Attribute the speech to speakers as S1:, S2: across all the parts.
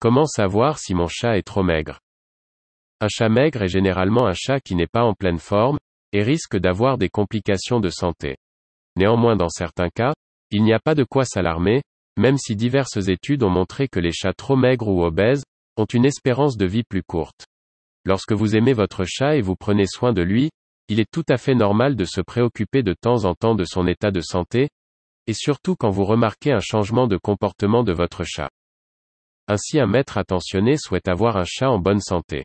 S1: Comment savoir si mon chat est trop maigre Un chat maigre est généralement un chat qui n'est pas en pleine forme, et risque d'avoir des complications de santé. Néanmoins dans certains cas, il n'y a pas de quoi s'alarmer, même si diverses études ont montré que les chats trop maigres ou obèses, ont une espérance de vie plus courte. Lorsque vous aimez votre chat et vous prenez soin de lui, il est tout à fait normal de se préoccuper de temps en temps de son état de santé, et surtout quand vous remarquez un changement de comportement de votre chat. Ainsi un maître attentionné souhaite avoir un chat en bonne santé.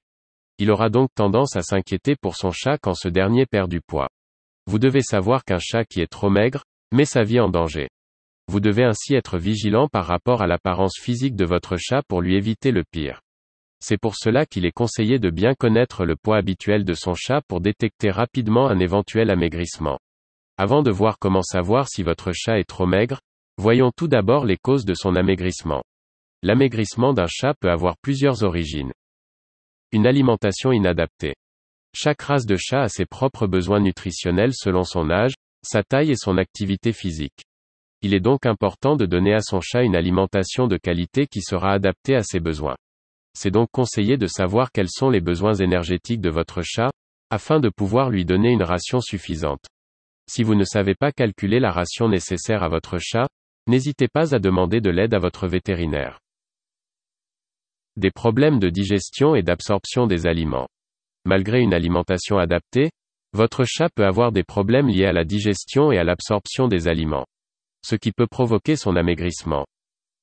S1: Il aura donc tendance à s'inquiéter pour son chat quand ce dernier perd du poids. Vous devez savoir qu'un chat qui est trop maigre, met sa vie en danger. Vous devez ainsi être vigilant par rapport à l'apparence physique de votre chat pour lui éviter le pire. C'est pour cela qu'il est conseillé de bien connaître le poids habituel de son chat pour détecter rapidement un éventuel amaigrissement. Avant de voir comment savoir si votre chat est trop maigre, voyons tout d'abord les causes de son amaigrissement. L'amaigrissement d'un chat peut avoir plusieurs origines. Une alimentation inadaptée. Chaque race de chat a ses propres besoins nutritionnels selon son âge, sa taille et son activité physique. Il est donc important de donner à son chat une alimentation de qualité qui sera adaptée à ses besoins. C'est donc conseillé de savoir quels sont les besoins énergétiques de votre chat, afin de pouvoir lui donner une ration suffisante. Si vous ne savez pas calculer la ration nécessaire à votre chat, n'hésitez pas à demander de l'aide à votre vétérinaire des problèmes de digestion et d'absorption des aliments. Malgré une alimentation adaptée, votre chat peut avoir des problèmes liés à la digestion et à l'absorption des aliments. Ce qui peut provoquer son amaigrissement.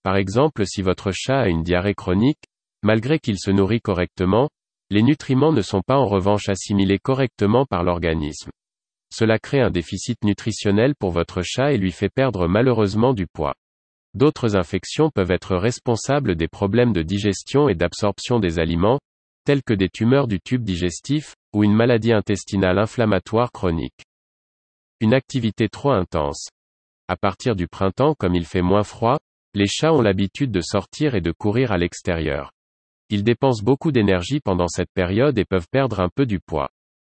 S1: Par exemple si votre chat a une diarrhée chronique, malgré qu'il se nourrit correctement, les nutriments ne sont pas en revanche assimilés correctement par l'organisme. Cela crée un déficit nutritionnel pour votre chat et lui fait perdre malheureusement du poids. D'autres infections peuvent être responsables des problèmes de digestion et d'absorption des aliments, tels que des tumeurs du tube digestif, ou une maladie intestinale inflammatoire chronique. Une activité trop intense. À partir du printemps comme il fait moins froid, les chats ont l'habitude de sortir et de courir à l'extérieur. Ils dépensent beaucoup d'énergie pendant cette période et peuvent perdre un peu du poids.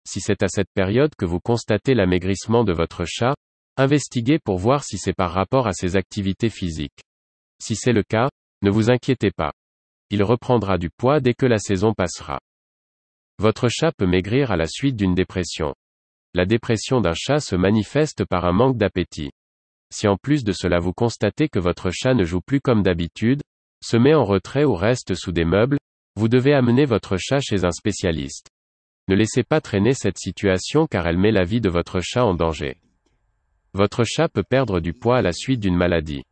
S1: Si c'est à cette période que vous constatez l'amaigrissement de votre chat, Investiguez pour voir si c'est par rapport à ses activités physiques. Si c'est le cas, ne vous inquiétez pas. Il reprendra du poids dès que la saison passera. Votre chat peut maigrir à la suite d'une dépression. La dépression d'un chat se manifeste par un manque d'appétit. Si en plus de cela vous constatez que votre chat ne joue plus comme d'habitude, se met en retrait ou reste sous des meubles, vous devez amener votre chat chez un spécialiste. Ne laissez pas traîner cette situation car elle met la vie de votre chat en danger. Votre chat peut perdre du poids à la suite d'une maladie.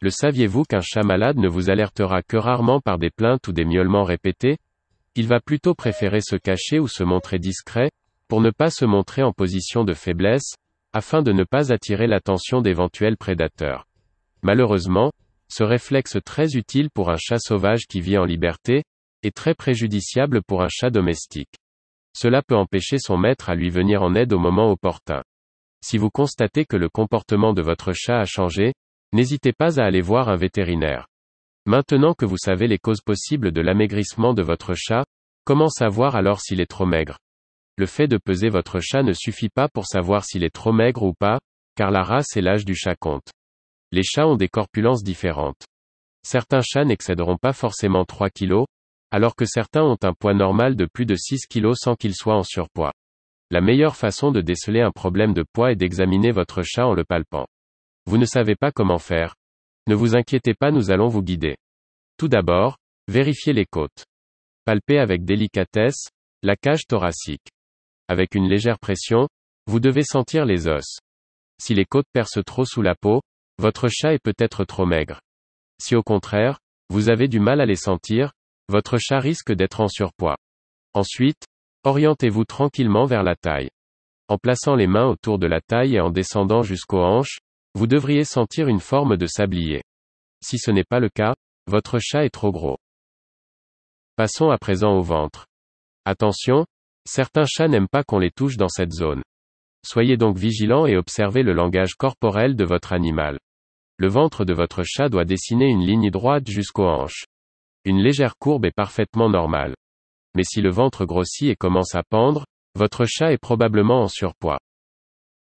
S1: Le saviez-vous qu'un chat malade ne vous alertera que rarement par des plaintes ou des miaulements répétés Il va plutôt préférer se cacher ou se montrer discret, pour ne pas se montrer en position de faiblesse, afin de ne pas attirer l'attention d'éventuels prédateurs. Malheureusement, ce réflexe très utile pour un chat sauvage qui vit en liberté, est très préjudiciable pour un chat domestique. Cela peut empêcher son maître à lui venir en aide au moment opportun. Si vous constatez que le comportement de votre chat a changé, n'hésitez pas à aller voir un vétérinaire. Maintenant que vous savez les causes possibles de l'amaigrissement de votre chat, comment savoir alors s'il est trop maigre Le fait de peser votre chat ne suffit pas pour savoir s'il est trop maigre ou pas, car la race et l'âge du chat comptent. Les chats ont des corpulences différentes. Certains chats n'excéderont pas forcément 3 kg, alors que certains ont un poids normal de plus de 6 kg sans qu'ils soient en surpoids. La meilleure façon de déceler un problème de poids est d'examiner votre chat en le palpant. Vous ne savez pas comment faire Ne vous inquiétez pas, nous allons vous guider. Tout d'abord, vérifiez les côtes. Palpez avec délicatesse la cage thoracique. Avec une légère pression, vous devez sentir les os. Si les côtes percent trop sous la peau, votre chat est peut-être trop maigre. Si au contraire, vous avez du mal à les sentir, votre chat risque d'être en surpoids. Ensuite, Orientez-vous tranquillement vers la taille. En plaçant les mains autour de la taille et en descendant jusqu'aux hanches, vous devriez sentir une forme de sablier. Si ce n'est pas le cas, votre chat est trop gros. Passons à présent au ventre. Attention, certains chats n'aiment pas qu'on les touche dans cette zone. Soyez donc vigilant et observez le langage corporel de votre animal. Le ventre de votre chat doit dessiner une ligne droite jusqu'aux hanches. Une légère courbe est parfaitement normale mais si le ventre grossit et commence à pendre, votre chat est probablement en surpoids.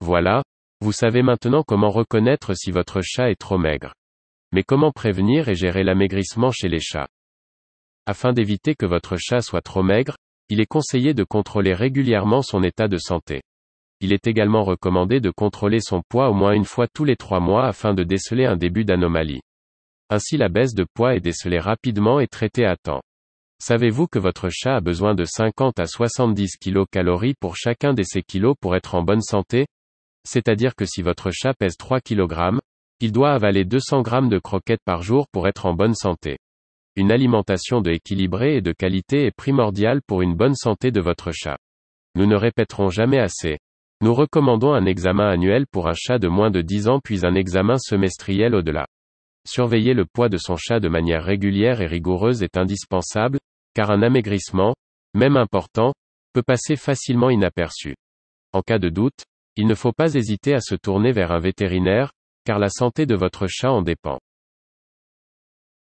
S1: Voilà, vous savez maintenant comment reconnaître si votre chat est trop maigre. Mais comment prévenir et gérer l'amaigrissement chez les chats Afin d'éviter que votre chat soit trop maigre, il est conseillé de contrôler régulièrement son état de santé. Il est également recommandé de contrôler son poids au moins une fois tous les trois mois afin de déceler un début d'anomalie. Ainsi la baisse de poids est décelée rapidement et traitée à temps. Savez-vous que votre chat a besoin de 50 à 70 kcal pour chacun de ses kilos pour être en bonne santé C'est-à-dire que si votre chat pèse 3 kg, il doit avaler 200 g de croquettes par jour pour être en bonne santé. Une alimentation de équilibrée et de qualité est primordiale pour une bonne santé de votre chat. Nous ne répéterons jamais assez. Nous recommandons un examen annuel pour un chat de moins de 10 ans puis un examen semestriel au-delà. Surveiller le poids de son chat de manière régulière et rigoureuse est indispensable, car un amaigrissement, même important, peut passer facilement inaperçu. En cas de doute, il ne faut pas hésiter à se tourner vers un vétérinaire, car la santé de votre chat en dépend.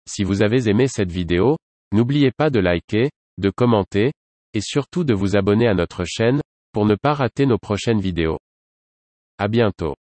S1: Si vous avez aimé cette vidéo, n'oubliez pas de liker, de commenter, et surtout de vous abonner à notre chaîne, pour ne pas rater nos prochaines vidéos. À bientôt.